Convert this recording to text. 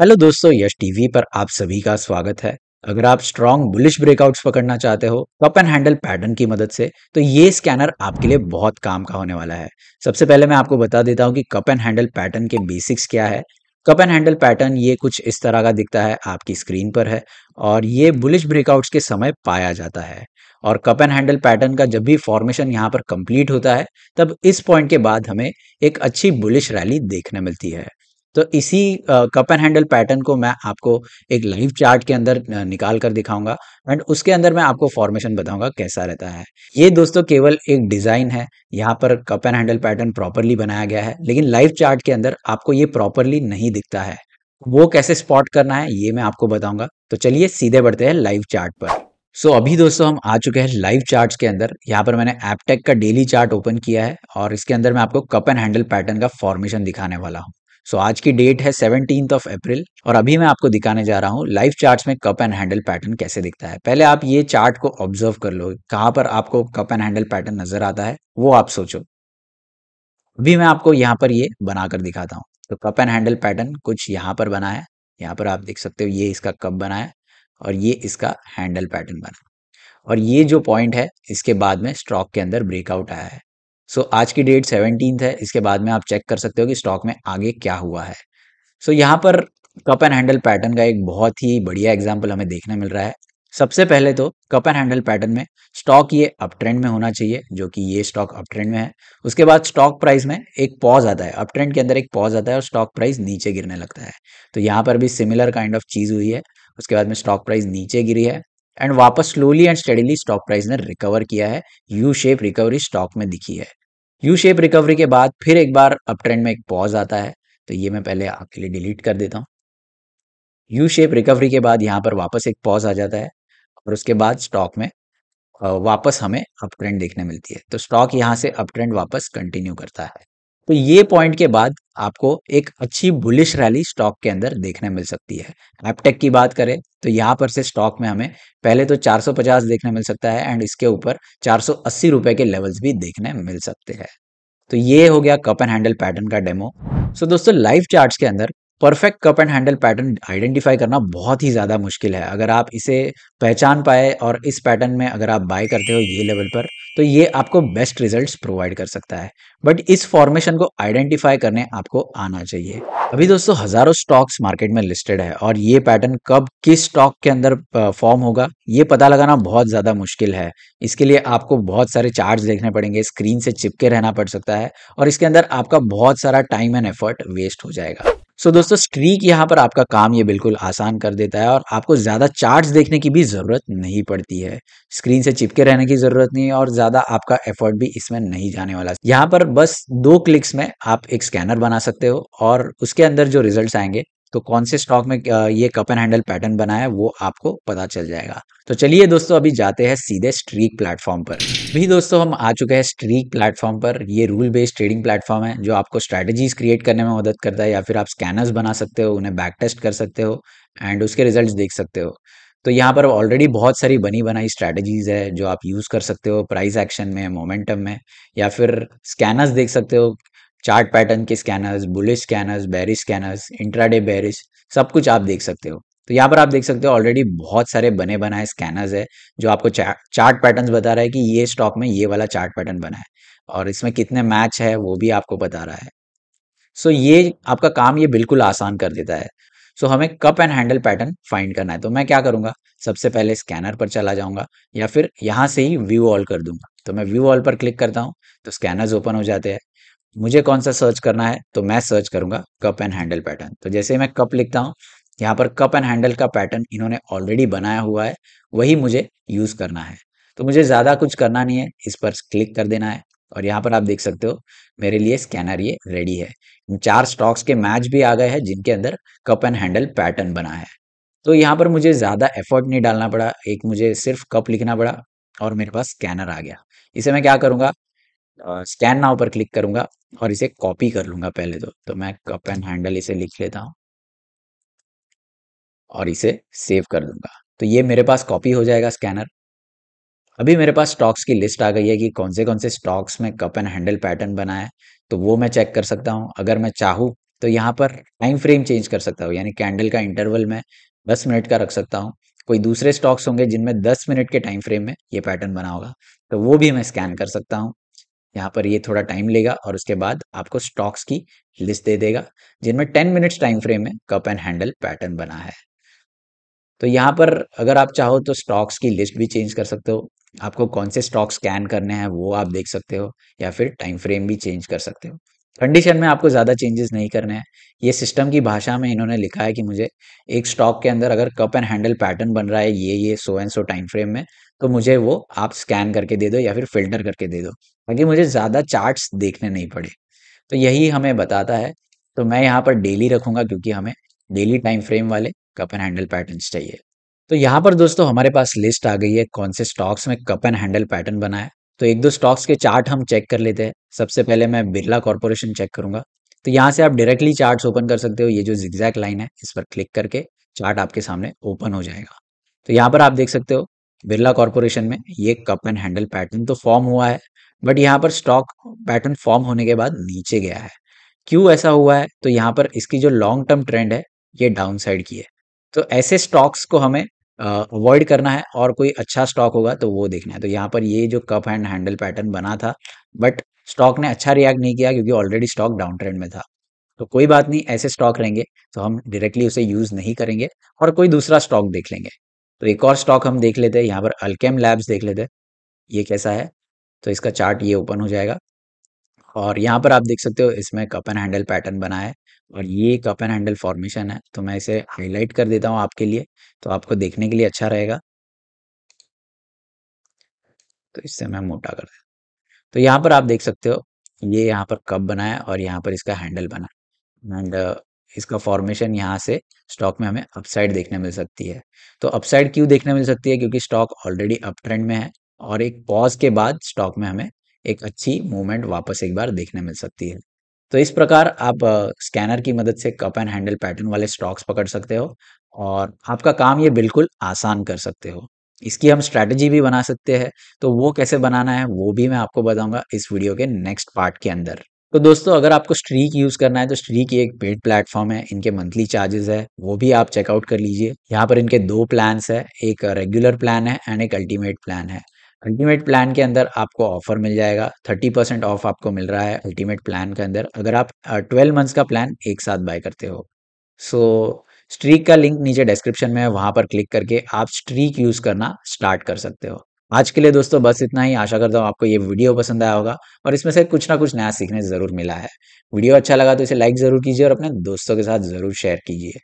hello दोस्तों यश TV पर आप सभी का स्वागत है अगर आप स्ट्रॉन्ग बुलिश ब्रेकआउट्स पकड़ना चाहते हो कप एंड हैंडल पैटर्न की मदद से तो ये स्कैनर आपके लिए बहुत काम का होने वाला है सबसे पहले मैं आपको बता देता हूँ कि कप एंड हैंडल पैटर्न के बेसिक्स क्या है कप एंड हैंडल पैटर्न ये कुछ इस तरह का दिखता है आपकी स्क्रीन पर है और ये बुलिश ब्रेकआउट्स के समय पाया जाता है और कप एंड हैंडल पैटर्न का जब भी फॉर्मेशन यहाँ पर कंप्लीट होता है तब इस पॉइंट के बाद हमें एक अच्छी बुलिश रैली देखने मिलती है तो इसी कप एंड हैंडल पैटर्न को मैं आपको एक लाइव चार्ट के अंदर निकाल कर दिखाऊंगा एंड उसके अंदर मैं आपको फॉर्मेशन बताऊंगा कैसा रहता है ये दोस्तों केवल एक डिज़ाइन है यहाँ पर cup and handle pattern properly बनाया गया है लेकिन लाइव चार्ट के अंदर आपको ये प्रॉपरली नहीं दिखता है वो कैसे स्पॉट करना है ये मैं आपको बताऊंगा तो चलिए सीधे बढ़ते हैं लाइव चार्ट पर सो so, अभी दोस्तों हम आ चुके हैं लाइव चार्ट्स के अंदर यहाँ पर मैंने एपटेक का डेली चार्ट ओपन किया है और इसके अंदर मैं आपको कप एंड हैंडल पैटर्न का फॉर्मेशन दिखाने वाला हूँ सो so, आज की डेट है सेवनटीन ऑफ अप्रैल और अभी मैं आपको दिखाने जा रहा हूँ लाइफ चार्ट में कप एंड हैंडल पैटर्न कैसे दिखता है पहले आप ये चार्ट को ऑब्जर्व कर लो कहाँ पर आपको कप एंड हैंडल पैटर्न नजर आता है वो आप सोचो अभी मैं आपको यहाँ पर ये बनाकर दिखाता हूँ तो कप एंड हैंडल पैटर्न कुछ यहाँ पर बना है यहाँ पर आप देख सकते हो ये इसका कप बना है और ये इसका हैंडल पैटर्न बना है और ये जो पॉइंट है इसके बाद में स्टॉक के अंदर ब्रेकआउट आया है सो so, आज की डेट सेवनटीन है इसके बाद में आप चेक कर सकते हो कि स्टॉक में आगे क्या हुआ है सो so, यहाँ पर कप एंड हैंडल पैटर्न का एक बहुत ही बढ़िया एग्जाम्पल हमें देखने मिल रहा है सबसे पहले तो कप एंड हैंडल पैटर्न में स्टॉक ये अप ट्रेंड में होना चाहिए जो कि ये स्टॉक अप ट्रेंड में है उसके बाद स्टॉक प्राइस में एक पॉज आता है अप ट्रेंड के अंदर एक पॉज आता है और स्टॉक प्राइस नीचे गिरने लगता है तो यहाँ पर भी सिमिलर काइंड ऑफ चीज़ हुई है उसके बाद में स्टॉक प्राइस नीचे गिरी है एंड वापस slowly and steadily stock price ने रिकवर किया है यू शेप रिकवरी स्टॉक में दिखी है यू शेप रिकवरी के बाद फिर एक बार अप ट्रेंड में एक पॉज आता है तो ये मैं पहले आपके लिए डिलीट कर देता हूँ यू शेप रिकवरी के बाद यहाँ पर वापस एक पॉज आ जाता है और उसके बाद स्टॉक में वापस हमें अप ट्रेंड देखने मिलती है तो स्टॉक यहाँ से अप ट्रेंड वापस कंटिन्यू करता है तो ये पॉइंट के बाद आपको एक अच्छी बुलिश रैली स्टॉक के अंदर देखने मिल सकती है एपटेक की बात करें तो यहाँ पर से स्टॉक में हमें पहले तो 450 देखने मिल सकता है एंड इसके ऊपर चार रुपए के लेवल्स भी देखने मिल सकते हैं तो ये हो गया कप एंड हैंडल पैटर्न का डेमो सो so, दोस्तों लाइव चार्ट्स के अंदर perfect cup and handle pattern identify करना बहुत ही ज़्यादा मुश्किल है अगर आप इसे पहचान पाए और इस पैटर्न में अगर आप बाय करते हो ये लेवल पर तो ये आपको बेस्ट रिजल्ट्स प्रोवाइड कर सकता है बट इस फॉर्मेशन को आइडेंटिफाई करने आपको आना चाहिए अभी दोस्तों हजारों स्टॉक्स मार्केट में लिस्टेड है और ये पैटर्न कब किस स्टॉक के अंदर फॉर्म होगा ये पता लगाना बहुत ज़्यादा मुश्किल है इसके लिए आपको बहुत सारे चार्ज देखने पड़ेंगे स्क्रीन से चिपके रहना पड़ सकता है और इसके अंदर आपका बहुत सारा टाइम एंड एफर्ट वेस्ट हो जाएगा सो दोस्तों स्ट्रीक यहाँ पर आपका काम ये बिल्कुल आसान कर देता है और आपको ज़्यादा चार्ट्स देखने की भी ज़रूरत नहीं पड़ती है स्क्रीन से चिपके रहने की ज़रूरत नहीं है और ज़्यादा आपका एफर्ट भी इसमें नहीं जाने वाला यहाँ पर बस दो क्लिक्स में आप एक स्कैनर बना सकते हो और उसके अंदर जो रिजल्ट आएंगे तो कौन से स्टॉक में ये कप एंड हैंडल पैटर्न बना है वो आपको पता चल जाएगा तो चलिए दोस्तों अभी जाते हैं सीधे स्ट्रीक प्लेटफॉर्म पर भी दोस्तों हम आ चुके हैं स्ट्रीक प्लेटफॉर्म पर ये रूल बेस्ड ट्रेडिंग प्लेटफॉर्म है जो आपको स्ट्रैटेजीज क्रिएट करने में मदद करता है या फिर आप स्कैनर्स बना सकते हो उन्हें बैक टेस्ट कर सकते हो एंड उसके रिजल्ट देख सकते हो तो यहाँ पर ऑलरेडी बहुत सारी बनी बनाई स्ट्रैटेजीज है जो आप यूज़ कर सकते हो प्राइस एक्शन में मोमेंटम में या फिर स्कैनर्स देख सकते हो चार्ट पैटर्न के scanners bullish scanners bearish scanners intraday bearish सब कुछ आप देख सकते हो तो यहाँ पर आप देख सकते हो ऑलरेडी बहुत सारे बने बनाए स्कैनर्स है जो आपको चार्ट पैटर्न्स बता रहा है कि ये स्टॉक में ये वाला चार्ट पैटर्न बना है और इसमें कितने मैच है वो भी आपको बता रहा है सो ये आपका काम ये बिल्कुल आसान कर देता है सो हमें cup and handle pattern find करना है तो मैं क्या करूंगा सबसे पहले स्कैनर पर चला जाऊंगा या फिर यहाँ से ही व्यू ऑल कर दूंगा तो मैं व्यू ऑल पर क्लिक करता हूँ तो स्कैनर्स ओपन हो जाते हैं मुझे कौन सा सर्च करना है तो मैं सर्च करूंगा कप एंड हैंडल पैटर्न तो जैसे मैं कप लिखता हूँ यहाँ पर कप एंड हैंडल का पैटर्न इन्होंने ऑलरेडी बनाया हुआ है वही मुझे यूज करना है तो मुझे ज़्यादा कुछ करना नहीं है इस पर क्लिक कर देना है और यहाँ पर आप देख सकते हो मेरे लिए स्कैनर ये रेडी है चार स्टॉक्स के मैच भी आ गए हैं जिनके अंदर कप एंड हैंडल पैटर्न बना है तो यहाँ पर मुझे ज़्यादा एफर्ट नहीं डालना पड़ा एक मुझे सिर्फ कप लिखना पड़ा और मेरे पास स्कैनर आ गया इसे मैं क्या करूंगा स्कैन नाव पर क्लिक करूंगा और इसे कॉपी कर लूंगा पहले तो तो मैं कप एंड हैंडल इसे लिख लेता हूं और इसे सेव कर दूंगा तो ये मेरे पास कॉपी हो जाएगा स्कैनर अभी मेरे पास स्टॉक्स की लिस्ट आ गई है कि कौन से कौन से स्टॉक्स में कप एंड हैंडल पैटर्न बना है तो वो मैं चेक कर सकता हूँ अगर मैं चाहूँ तो यहाँ पर टाइम फ्रेम चेंज कर सकता हूँ यानी कैंडल का इंटरवल मैं दस मिनट का रख सकता हूँ कोई दूसरे स्टॉक्स होंगे जिनमें दस मिनट के टाइम फ्रेम में ये पैटर्न बना होगा तो वो भी मैं स्कैन कर सकता हूँ यहाँ पर ये थोड़ा टाइम लेगा और उसके बाद आपको स्टॉक्स की लिस्ट दे देगा जिनमें टेन मिनट्स टाइम फ्रेम में कप एंड हैंडल पैटर्न बना है तो यहाँ पर अगर आप चाहो तो स्टॉक्स की लिस्ट भी चेंज कर सकते हो आपको कौन से स्टॉक स्कैन करने हैं वो आप देख सकते हो या फिर टाइम फ्रेम भी चेंज कर सकते हो कंडीशन में आपको ज़्यादा चेंजेस नहीं करने हैं ये सिस्टम की भाषा में इन्होंने लिखा है कि मुझे एक स्टॉक के अंदर अगर कप एंड हैंडल पैटर्न बन रहा है ये ये so and so time frame में तो मुझे वो आप स्कैन करके दे दो या फिर फ़िल्टर करके दे दो ताकि मुझे ज़्यादा चार्ट्स देखने नहीं पड़े तो यही हमें बताता है तो मैं यहाँ पर डेली रखूँगा क्योंकि हमें डेली टाइम फ्रेम वाले कप एंड हैंडल पैटर्न्स चाहिए तो यहाँ पर दोस्तों हमारे पास लिस्ट आ गई है कौन से स्टॉक्स में कप एंड हैंडल पैटर्न बना है तो एक दो स्टॉक्स के चार्ट हम चेक कर लेते हैं सबसे पहले मैं बिरला कॉरपोरेशन चेक करूंगा तो यहाँ से आप डायरेक्टली चार्ट्स ओपन कर सकते हो ये जो जिग्जैक लाइन है इस पर क्लिक करके चार्ट आपके सामने ओपन हो जाएगा तो यहाँ पर आप देख सकते हो बिरला कॉरपोरेशन में ये कप एंड हैंडल पैटर्न तो फॉर्म हुआ है बट यहाँ पर स्टॉक पैटर्न फॉर्म होने के बाद नीचे गया है क्यों ऐसा हुआ है तो यहाँ पर इसकी जो लॉन्ग टर्म ट्रेंड है ये डाउन साइड की है तो ऐसे स्टॉक्स को हमें अवॉइड करना है और कोई अच्छा स्टॉक होगा तो वो देखना है तो यहाँ पर ये जो कप एंड हैंडल पैटर्न बना था बट स्टॉक ने अच्छा रिएक्ट नहीं किया क्योंकि ऑलरेडी स्टॉक डाउन ट्रेंड में था तो कोई बात नहीं ऐसे स्टॉक रहेंगे तो हम डायरेक्टली उसे यूज नहीं करेंगे और कोई दूसरा स्टॉक देख लेंगे तो एक और स्टॉक हम देख लेते हैं यहाँ पर अल्केम लैब्स देख लेते हैं ये कैसा है तो इसका चार्ट ये ओपन हो जाएगा और यहाँ पर आप देख सकते हो इसमें कप एंड हैंडल पैटर्न बना है और ये कप एंड हैंडल फॉर्मेशन है तो मैं इसे हाईलाइट कर देता हूँ आपके लिए तो आपको देखने के लिए अच्छा रहेगा तो इससे मैं मोटा कर देता तो यहाँ पर आप देख सकते हो ये यहाँ पर कप बना है और यहाँ पर इसका हैंडल बना है एंड इसका फॉर्मेशन यहाँ से स्टॉक में हमें अपसाइड देखने मिल सकती है तो अपसाइड क्यों देखने मिल सकती है क्योंकि स्टॉक ऑलरेडी अप ट्रेंड में है और एक पॉज के बाद स्टॉक में हमें एक अच्छी मूवमेंट वापस एक बार देखने मिल सकती है तो इस प्रकार आप स्कैनर की मदद से कप एंड हैंडल पैटर्न वाले स्टॉक्स पकड़ सकते हो और आपका काम ये बिल्कुल आसान कर सकते हो इसकी हम स्ट्रैटेजी भी बना सकते हैं तो वो कैसे बनाना है वो भी मैं आपको बताऊंगा इस वीडियो के नेक्स्ट पार्ट के अंदर तो दोस्तों अगर आपको स्ट्रीक यूज़ करना है तो स्ट्रीक एक पेड प्लेटफॉर्म है इनके मंथली चार्जेस है वो भी आप चेकआउट कर लीजिए यहाँ पर इनके दो प्लान है एक रेगुलर प्लान है एंड एक अल्टीमेट प्लान है अल्टीमेट प्लान के अंदर आपको ऑफर मिल जाएगा 30 परसेंट ऑफ आपको मिल रहा है अल्टीमेट प्लान के अंदर अगर आप 12 मंथ्स का प्लान एक साथ बाय करते हो सो so, स्ट्रीक का लिंक नीचे डिस्क्रिप्शन में है वहां पर क्लिक करके आप स्ट्रीक यूज़ करना स्टार्ट कर सकते हो आज के लिए दोस्तों बस इतना ही आशा करता हूँ आपको ये वीडियो पसंद आया होगा और इसमें से कुछ ना कुछ नया सीखने ज़रूर मिला है वीडियो अच्छा लगा तो इसे लाइक ज़रूर कीजिए और अपने दोस्तों के साथ ज़रूर शेयर कीजिए